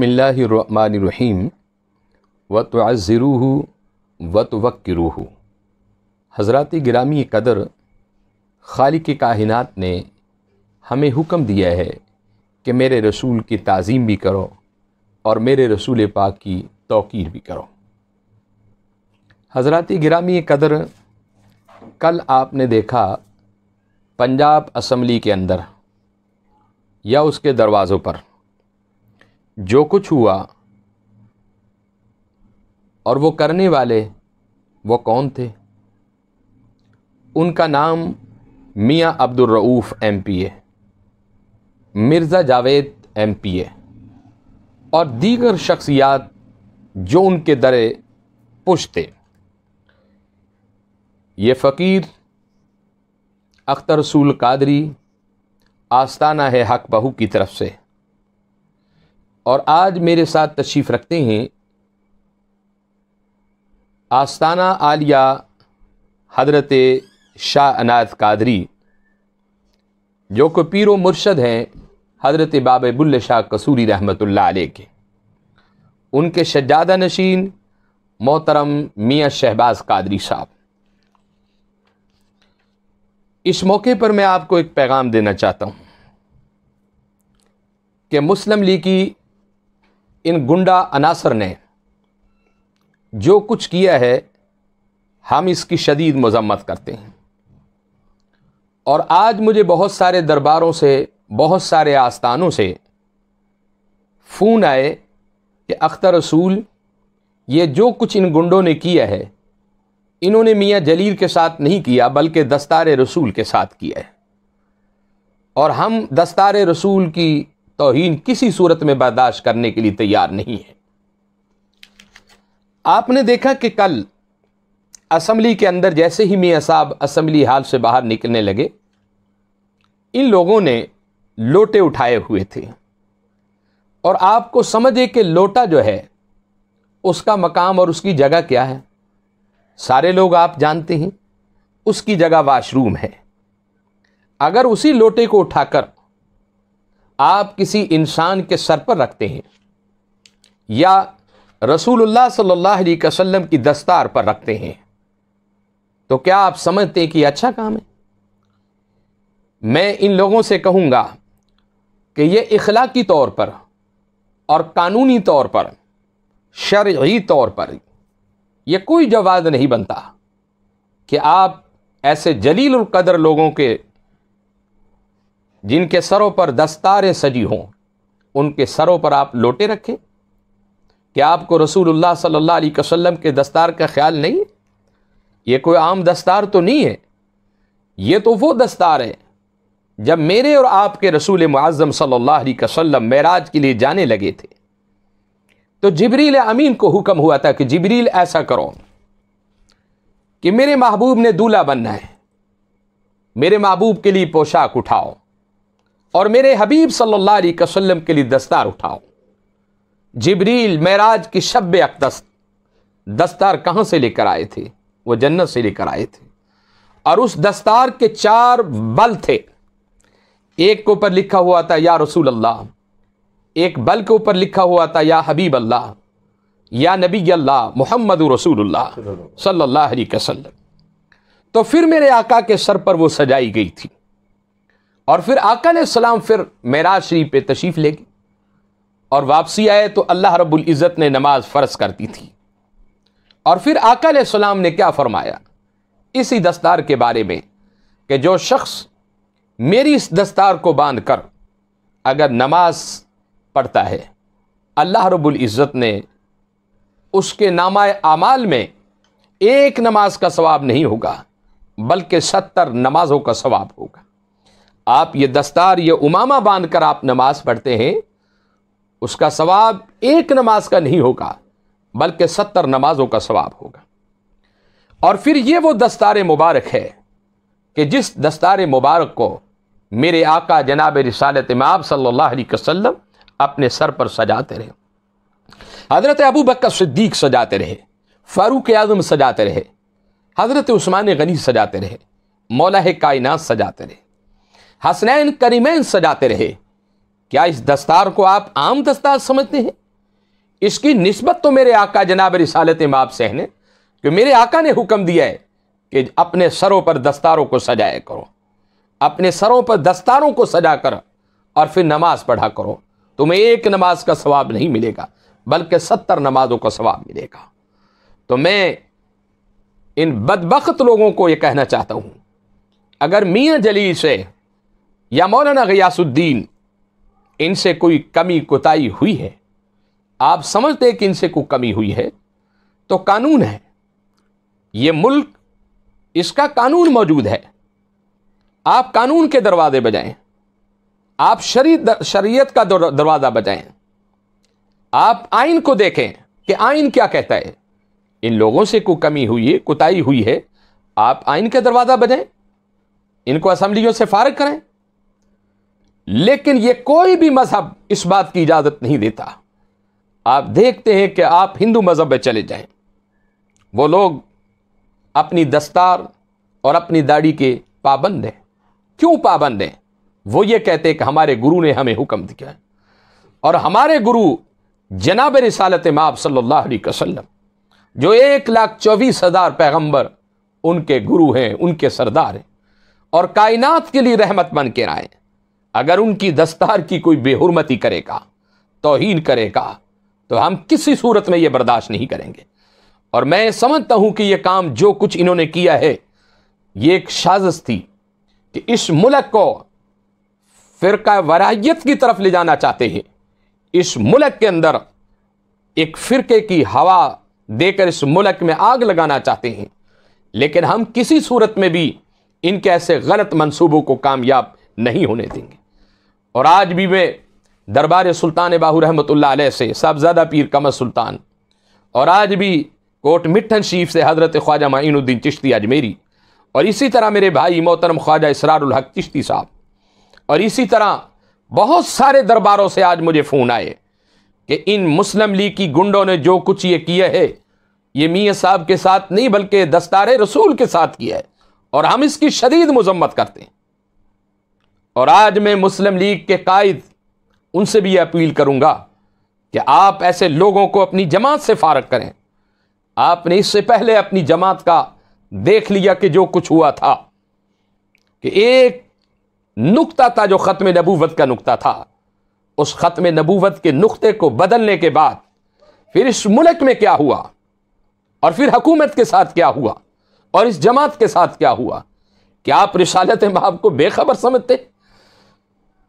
बसमीम व तज़रूह व तवक्रूह हज़रत ग्रामी कदर खालिक के काहिनात ने हमें हुक्म दिया है कि मेरे रसूल की तज़ीम भी करो और मेरे रसूल पाक की तोकीर भी करो हज़रत ग्रामी कदर कल आपने देखा पंजाब असम्बली के अंदर या उसके दरवाज़ों पर जो कुछ हुआ और वो करने वाले वो कौन थे उनका नाम मियाँ Abdul Rauf M P A Mirza Javed M P A और दीगर शख्सियात जो उनके दरे पुछते ये फ़कीर अख्तर रसूल कादरी आस्ताना है हक बहू की तरफ से और आज मेरे साथ तशरीफ़ रखते हैं आस्ताना आलिया हजरत शाह अनाथ कादरी जो को पीर मुर्शद हैं हजरत बाब बुल्ल शाह कसूरी रहमत आ के उनके शजादा नशीन मोहतरम मियाँ शहबाज कादरी साहब इस मौके पर मैं आपको एक पैगाम देना चाहता हूँ कि मुस्लिम लीग की इन गुंडा अनासर ने जो कुछ किया है हम इसकी शदीद मजम्मत करते हैं और आज मुझे बहुत सारे दरबारों से बहुत सारे आस्थानों से फ़ोन आए कि अख्तर रसूल ये जो कुछ इन गुंडों ने किया है इन्होंने मियाँ जलील के साथ नहीं किया बल्कि दस्तार रसूल के साथ किया है और हम दस्तार रसूल की तोहन किसी सूरत में बर्दाश्त करने के लिए तैयार नहीं है आपने देखा कि कल असम्बली के अंदर जैसे ही मियाँ साहब असम्बली हाल से बाहर निकलने लगे इन लोगों ने लोटे उठाए हुए थे और आपको समझे कि लोटा जो है उसका मकाम और उसकी जगह क्या है सारे लोग आप जानते हैं उसकी जगह वाशरूम है अगर उसी लोटे को उठाकर आप किसी इंसान के सर पर रखते हैं या रसूलुल्लाह सल्लल्लाहु अलैहि वसल्लम की दस्तार पर रखते हैं तो क्या आप समझते हैं कि अच्छा काम है मैं इन लोगों से कहूँगा कि ये इखलाकी तौर पर और कानूनी तौर पर शर्य तौर पर यह कोई जवाब नहीं बनता कि आप ऐसे जलील कदर लोगों के जिनके सरों पर दस्तारें सजी हों उनके सरों पर आप लोटे रखें क्या आपको रसूलुल्लाह सल्लल्लाहु अलैहि वसल्लम के दस्तार का ख्याल नहीं ये कोई आम दस्तार तो नहीं है ये तो वो दस्तार है जब मेरे और आपके रसूल मुआज़म सल्लल्लाहु अलैहि वसल्लम मेराज के लिए जाने लगे थे तो जबरील अमीन को हुक्म हुआ था कि जबरील ऐसा करो कि मेरे महबूब ने दूल्हा बनना है मेरे महबूब के लिए पोशाक उठाओ और मेरे हबीब सल्लल्लाहु अलैहि वसल्लम के लिए दस्तार उठाओ जिब्रील मेराज की शब अकदस दस्तार कहाँ से लेकर आए थे वो जन्नत से लेकर आए थे और उस दस्तार के चार बल थे एक के ऊपर लिखा हुआ था या रसूल अल्लाह एक बल के ऊपर लिखा हुआ था या हबीब अल्लाह या नबी अल्लाह मोहम्मद रसूल्ला सल्लल्लाहु वसल्लम तो फिर मेरे आका के सर पर वो सजाई गई थी और फिर आका सलाम फिर मेराज शरीफ पे तशरीफ़ ले और वापसी आए तो अल्लाह रब्बुल इज़्ज़त ने नमाज फ़र्ज करती थी और फिर आका सलाम ने क्या फ़रमाया इसी दस्तार के बारे में कि जो शख्स मेरी इस दस्तार को बांध कर अगर नमाज पढ़ता है अल्लाह रब्बुल इज़्ज़त ने उसके नामा आमाल में एक नमाज का सवाब नहीं होगा बल्कि सत्तर नमाजों का सवाब होगा आप ये दस्तार ये उमामा बांध कर आप नमाज पढ़ते हैं उसका सवाब एक नमाज का नहीं होगा बल्कि सत्तर नमाजों का सवाब होगा और फिर ये वो दस्तार मुबारक है कि जिस दस्तार मुबारक को मेरे आका जनाब रिसालत माब सल्लल्लाहु अलैहि वसल्लम अपने सर पर सजाते रहे हज़रत अबू बकर सिद्दीक सजाते रहे फ़ारूक आज़म सजाते रहे हज़रत उस्मान गनी सजाते रहे मौला कायनात सजाते रहे हसनैन करीमैन सजाते रहे क्या इस दस्तार को आप आम दस्तार समझते हैं इसकी नस्बत तो मेरे आका जनाब रिसालत माप सहने कि मेरे आका ने हुक्म दिया है कि अपने सरों पर दस्तारों को सजाया करो अपने सरों पर दस्तारों को सजा कर और फिर नमाज पढ़ा करो तुम्हें एक नमाज का सवाब नहीं मिलेगा बल्कि सत्तर नमाजों का सवाब मिलेगा तो मैं इन बदबخت लोगों को ये कहना चाहता हूँ अगर मियाँ जली से या मौलाना गयासुद्दीन इनसे कोई कमी कोताही हुई है आप समझते हैं कि इनसे कोई कमी हुई है तो कानून है ये मुल्क इसका कानून मौजूद है आप कानून के दरवाजे बजाएं आप शरी शरीयत का दरवाज़ा बजाएं आप आइन को देखें कि आइन क्या कहता है इन लोगों से कोई कमी हुई है कोताही हुई है आप आइन का दरवाज़ा बजाएं इनको असम्बलियों से फारग करें लेकिन ये कोई भी मज़हब इस बात की इजाज़त नहीं देता आप देखते हैं कि आप हिंदू मज़हब में चले जाएं वो लोग अपनी दस्तार और अपनी दाढ़ी के पाबंद हैं क्यों पाबंद हैं वो ये कहते हैं कि हमारे गुरु ने हमें हुक्म दिया है और हमारे गुरु जनाब रिसालत माब सल्ला वसम जो एक लाख चौबीस हज़ार पैगम्बर उनके गुरु हैं उनके सरदार हैं और कायनात के लिए रहमत बन के आए अगर उनकी दस्तार की कोई बेहरमती करेगा तोहन करेगा तो हम किसी सूरत में यह बर्दाश्त नहीं करेंगे और मैं समझता हूं कि यह काम जो कुछ इन्होंने किया है ये एक साजिश थी कि इस मुल्क को फ़िरका वरायत की तरफ ले जाना चाहते हैं इस मुल्क के अंदर एक फ़िरके की हवा देकर इस मुल्क में आग लगाना चाहते हैं लेकिन हम किसी सूरत में भी इनके ऐसे गलत मंसूबों को कामयाब नहीं होने देंगे और आज भी वे दरबार सुल्तान बाहू रहमत से साहबजादा पीर कमर सुल्तान और आज भी कोट मिठन शरीफ से हज़रत ख्वाजा मीनुद्दीन चिश्ती अजमेरी और इसी तरह मेरे भाई मोहतरम ख्वाजा इसरारक चिश्ती साहब और इसी तरह बहुत सारे दरबारों से आज मुझे फ़ोन आए कि इन मुस्लिम लीग की गुंडों ने जो कुछ ये किया है ये मियाँ साहब के साथ नहीं बल्कि दस्तार रसूल के साथ किया है और हम इसकी शदीद मजम्मत करते हैं और आज मैं मुस्लिम लीग के कायद उनसे भी अपील करूंगा कि आप ऐसे लोगों को अपनी जमात से फारग करें आपने इससे पहले अपनी जमात का देख लिया कि जो कुछ हुआ था कि एक नुकता था जो ख़त्म नबूवत का नुकता था उस ख़त्म नबूवत के नुकते को बदलने के बाद फिर इस मुल्क में क्या हुआ और फिर हकूमत के साथ क्या हुआ और इस जमात के साथ क्या हुआ क्या आप रिसालत बाब को बेखबर समझते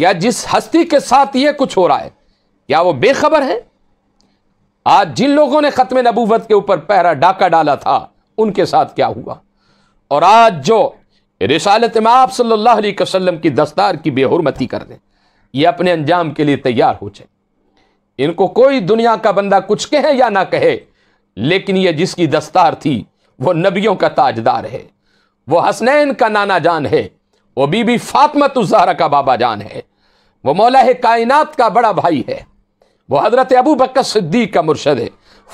या जिस हस्ती के साथ ये कुछ हो रहा है या वो बेखबर है आज जिन लोगों ने ख़त्म नबूवत के ऊपर पहरा डाका डाला था उनके साथ क्या हुआ और आज जो रिसालत में आप सल्लल्लाहु अलैहि वसल्लम की दस्तार की बेहरमती कर दें ये अपने अंजाम के लिए तैयार हो जाए इनको कोई दुनिया का बंदा कुछ कहे या ना कहे लेकिन ये जिसकी दस्तार थी वो नबियों का ताजदार है वो हसनैन का नाना जान है वो बीबी फातमत उजहरा का बाबा जान है वो मौला है कायनात का बड़ा भाई है वो हज़रत अबू बकर सिद्दीक का मुर्शद है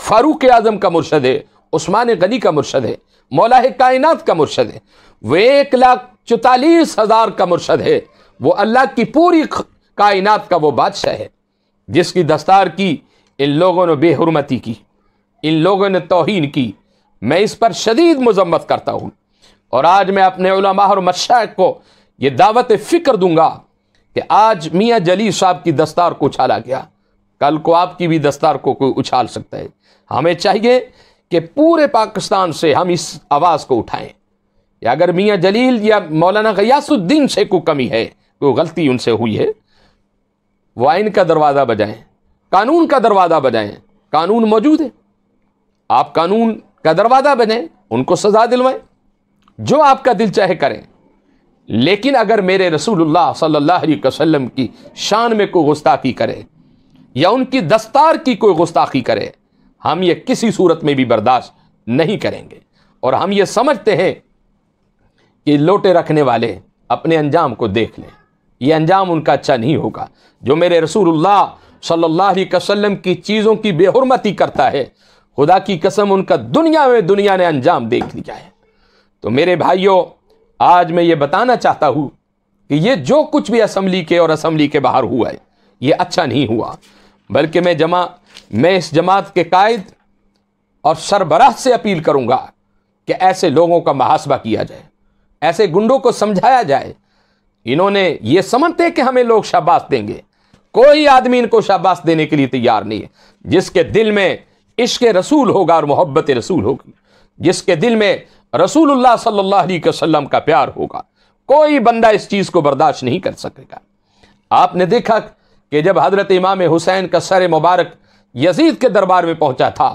फ़ारूक आज़म का मुर्शद है उस्मान गनी का मुर्शद है मौला है कायनात का मुर्शद है वो एक लाख चौतालीस हज़ार का मुर्शद है वो अल्लाह की पूरी कायनात का वो बादशाह है जिसकी दस्तार की इन लोगों ने बेहरमती की इन लोगों ने तोहन की मैं इस पर शदीद मजम्मत करता हूँ और आज मैं अपने और मशाक को ये दावत फ़िक्र दूंगा कि आज मियाँ जली साहब की दस्तार को उछाला गया कल को आपकी भी दस्तार को कोई उछाल सकता है हमें चाहिए कि पूरे पाकिस्तान से हम इस आवाज़ को उठाएं या अगर मियाँ जलील या मौलाना गयासुद्दीन से को कमी है कोई गलती उनसे हुई है वो आइन का दरवाज़ा बजाएं कानून का दरवाज़ा बजाएं कानून मौजूद है आप कानून का दरवाज़ा बजाएं उनको सज़ा दिलवाएं जो आपका दिल चाहे करें लेकिन अगर मेरे रसूलुल्लाह सल्लल्लाहु अलैहि वसल्लम की शान में कोई गुस्ताखी करे या उनकी दस्तार की कोई गुस्ताखी करे हम ये किसी सूरत में भी बर्दाश्त नहीं करेंगे और हम ये समझते हैं कि लोटे रखने वाले अपने अंजाम को देख लें यह अंजाम उनका अच्छा नहीं होगा जो मेरे रसूलुल्लाह सल्लल्लाहु अलैहि वसल्लम की चीज़ों की बेहरमती करता है खुदा की कसम उनका दुनिया में दुनिया ने अंजाम देख लिया है तो मेरे भाइयों आज मैं ये बताना चाहता हूं कि ये जो कुछ भी असम्बली के और असम्बली के बाहर हुआ है ये अच्छा नहीं हुआ बल्कि मैं जमा मैं इस जमात के कायद और सरबराह से अपील करूंगा कि ऐसे लोगों का मुहासबा किया जाए ऐसे गुंडों को समझाया जाए इन्होंने ये समझते कि हमें लोग शाबाश देंगे कोई आदमी इनको शाबाश देने के लिए तैयार नहीं है जिसके दिल में इश्क रसूल होगा और मोहब्बत रसूल होगी जिसके दिल में रसूलुल्लाह सल्लल्लाहु अलैहि वसल्लम का प्यार होगा कोई बंदा इस चीज़ को बर्दाश्त नहीं कर सकेगा आपने देखा कि जब हज़रत इमाम हुसैन का सर मुबारक यजीद के दरबार में पहुंचा था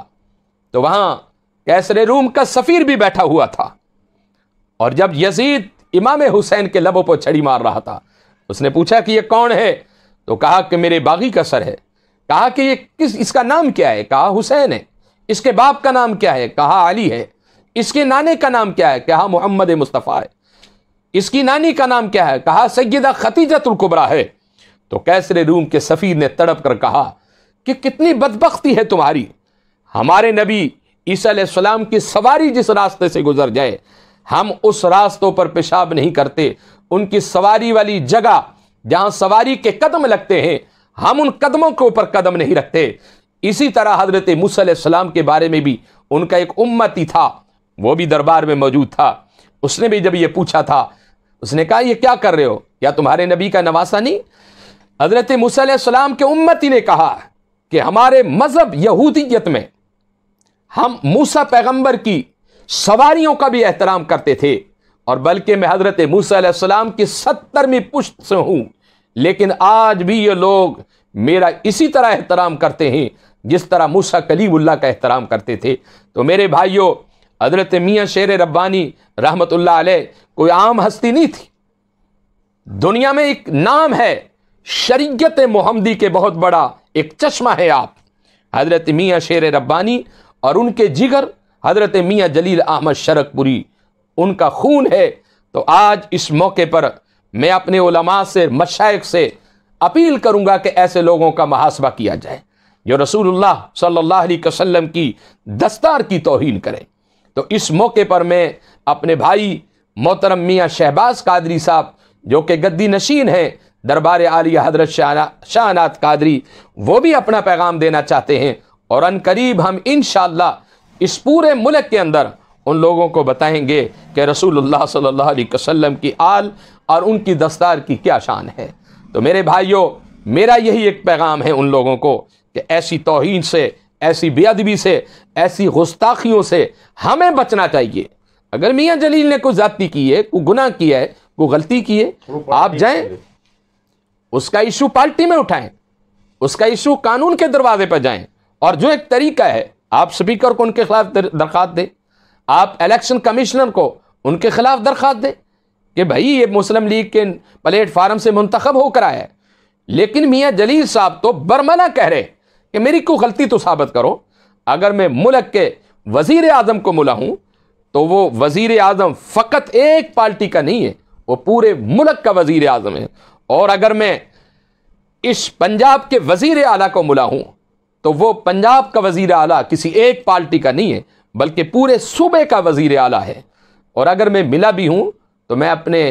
तो वहाँ कैसरे रूम का सफ़ीर भी बैठा हुआ था और जब यजीद इमाम हुसैन के लबों पर छड़ी मार रहा था उसने पूछा कि यह कौन है तो कहा कि मेरे बागी का सर है कहा कि ये किस इसका नाम क्या है कहा हुसैन है इसके बाप का नाम क्या है कहा अली है इसके नाने का नाम क्या है कहा मोहम्मद मुस्तफ़ा है इसकी नानी का नाम क्या है कहा सैदा खतीजतुल्कुबरा है तो कैसरे रूम के सफ़ीर ने तड़प कर कहा कि कितनी बदबख्ती है तुम्हारी हमारे नबी ईसीम की सवारी जिस रास्ते से गुजर जाए हम उस रास्तों पर पेशाब नहीं करते उनकी सवारी वाली जगह जहां सवारी के कदम लगते हैं हम उन कदमों के ऊपर कदम नहीं रखते इसी तरह हजरत मूसम के बारे में भी उनका एक उम्मती था वो भी दरबार में मौजूद था उसने भी जब ये पूछा था उसने कहा ये क्या कर रहे हो या तुम्हारे नबी का नवासा नहीं हज़रत मुसलम के उम्मती ने कहा कि हमारे मज़हब यहूदीत में हम मूसा पैगंबर की सवारियों का भी एहतराम करते थे और बल्कि मैं हज़रत मूसम की सत्तरवीं पुश्त से हूं लेकिन आज भी ये लोग मेरा इसी तरह एहतराम करते हैं जिस तरह मूसा कलीमुल्ला का एहतराम करते थे तो मेरे भाइयों हजरत मियाँ शेर रब्बानी रहमत कोई आम हस्ती नहीं थी दुनिया में एक नाम है शरीयत मोहम्मदी के बहुत बड़ा एक चश्मा है आप हजरत मियाँ शेर रब्बानी और उनके जिगर हजरत मियाँ जलील अहमद शरकपुरी उनका खून है तो आज इस मौके पर मैं अपने उलमा से मशाइक से अपील करूंगा कि ऐसे लोगों का महासभा किया जाए जो रसूल सल्ला अलैहि की दस्तार की तोहन करें तो इस मौके पर मैं अपने भाई मोहतरम मियाँ शहबाज कादरी साहब जो कि गद्दी नशीन हैं दरबार आली हजरत शाहनाथ कादरी वो भी अपना पैगाम देना चाहते हैं और अन करीब हम इन इस पूरे मुल्क के अंदर उन लोगों को बताएंगे कि रसूलुल्लाह सल्लल्लाहु अलैहि वसल्लम की आल और उनकी दस्तार की क्या शान है तो मेरे भाइयों मेरा यही एक पैगाम है उन लोगों को कि ऐसी तोहन से ऐसी बेअदबी से ऐसी गुस्ताखियों से हमें बचना चाहिए अगर मियाँ जलील ने कोई जाति की है कोई गुना किया है कोई गलती की है आप जाएं उसका इशू पार्टी में उठाएं उसका इशू कानून के दरवाजे पर जाएं और जो एक तरीका है आप स्पीकर को उनके खिलाफ दरख्वास्त दें आप इलेक्शन कमिश्नर को उनके खिलाफ दरख्वास्त दें कि भाई ये मुस्लिम लीग के प्लेटफार्म से मुंतखब होकर आया है लेकिन मियाँ जलील साहब तो बरमना कह रहे हैं कि मेरी को गलती तो साबित करो अगर मैं मुल्क के वजीर अजम को मुला हूं तो वो वजीर आजम फ़कत एक पार्टी का नहीं है वो पूरे मुल्क का वजीर आजम है और अगर मैं इस पंजाब के वज़ी अला को मुला हूं तो वो पंजाब का वजीर आला किसी एक पार्टी का नहीं है बल्कि पूरे सूबे का वजीर अला है और अगर मैं मिला भी हूँ तो मैं अपने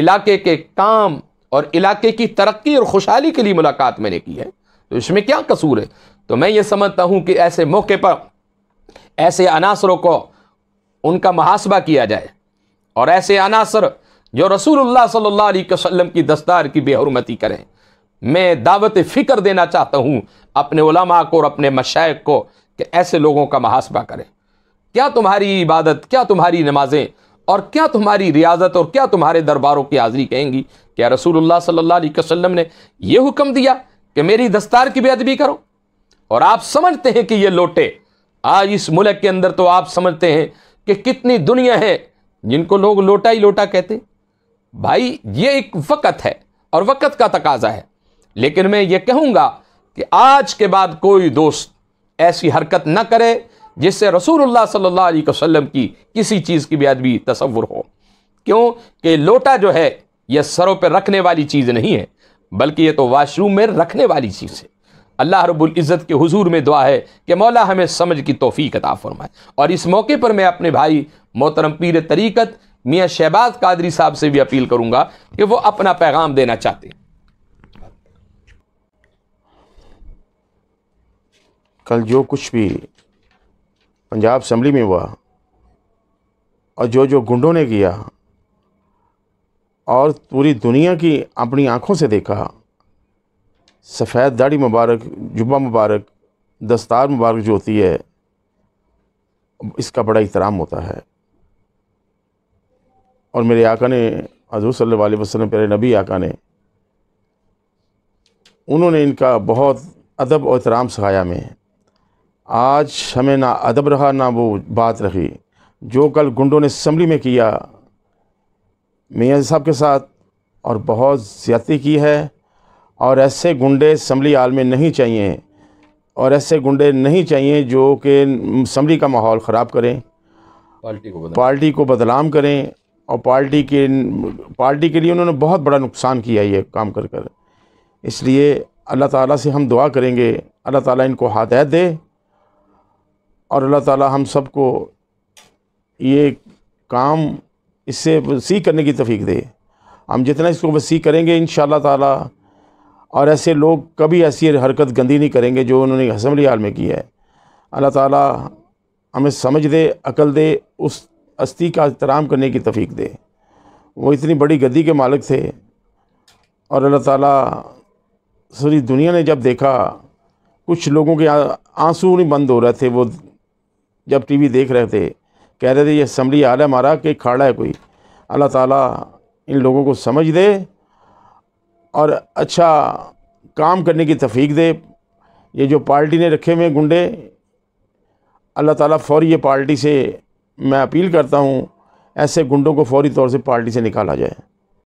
इलाके के काम और इलाके की तरक्की और खुशहाली के लिए मुलाकात मैंने की है तो इसमें क्या कसूर है तो मैं ये समझता हूँ कि ऐसे मौके पर ऐसे अनासरों को उनका मुहासबा किया जाए और ऐसे अनासर जो रसूलुल्लाह सल्लल्लाहु अलैहि वसल्लम की दस्तार की बेहरमती करें मैं दावत फ़िक्र देना चाहता हूँ अपने उलमा को और अपने मशाइ को कि ऐसे लोगों का मुहासबा करें क्या तुम्हारी इबादत क्या तुम्हारी नमाजें और क्या तुम्हारी रियाजत और क्या तुम्हारे दरबारों की हाज़िरी कहेंगी क्या रसूल सल्ला अलैहि ने यह हुक्म दिया कि मेरी दस्तार की बेअदबी करो और आप समझते हैं कि ये लोटे आज इस मुल्क के अंदर तो आप समझते हैं कि कितनी दुनिया है जिनको लोग लोटा ही लोटा कहते भाई ये एक वक़्त है और वक़्त का तकाजा है लेकिन मैं ये कहूँगा कि आज के बाद कोई दोस्त ऐसी हरकत ना करे जिससे रसूलुल्लाह सल्लल्लाहु अलैहि वसल्लम की किसी चीज़ की बेदबी तस्वुर हो क्यों कि लोटा जो है यह सरों पर रखने वाली चीज़ नहीं है बल्कि ये तो वाशरूम में रखने वाली चीज़ है अल्लाह इज़्ज़त के हुजूर में दुआ है कि मौला हमें समझ की तोफ़ी अता फरमाए और इस मौके पर मैं अपने भाई मोहतरम पीर तरीक़त मियाँ शहबाज कादरी साहब से भी अपील करूँगा कि वो अपना पैगाम देना चाहते हैं कल जो कुछ भी पंजाब असम्बली में हुआ और जो जो गुंडों ने किया और पूरी दुनिया की अपनी आँखों से देखा सफ़ेद दाढ़ी मुबारक जुबा मुबारक दस्तार मुबारक जो होती है इसका बड़ा इहतराम होता है और मेरे आका ने हजूर सल वसलम मेरे नबी आका ने उन्होंने इनका बहुत अदब और एहतराम सिखाया में आज हमें ना अदब रहा ना वो बात रही जो कल गुंडों ने असम्बली में किया मियाँ साहब के साथ और बहुत ज़्यादती की है और ऐसे गुंडे असम्बली हाल में नहीं चाहिए और ऐसे गुंडे नहीं चाहिए जो कि असम्बली का माहौल ख़राब करें पार्टी को पार्टी को बदनाम करें और पार्टी के पार्टी के लिए उन्होंने बहुत बड़ा नुकसान किया ये काम कर कर इसलिए अल्लाह ताला से हम दुआ करेंगे अल्लाह ताला इनको हदायत दे और अल्लाह ताला हम सबको ये काम इससे सीख करने की तफीक दे हम जितना इसको वसी करेंगे इन ताला और ऐसे लोग कभी ऐसी हरकत गंदी नहीं करेंगे जो उन्होंने असम्बली हाल में की है अल्लाह ताला हमें समझ दे अकल दे उस अस्थि का एहतराम करने की तफीक दे वो इतनी बड़ी गद्दी के मालिक थे और अल्लाह ताला सारी दुनिया ने जब देखा कुछ लोगों के आंसू नहीं बंद हो रहे थे वो जब टीवी देख रहे थे कह रहे थे ये असम्बली आला हमारा कि खाड़ा है कोई अल्लाह ताला इन लोगों को समझ दे और अच्छा काम करने की तफीक दे ये जो पार्टी ने रखे हुए गुंडे अल्लाह ताला फौरी ये पार्टी से मैं अपील करता हूँ ऐसे गुंडों को फौरी तौर से पार्टी से निकाला जाए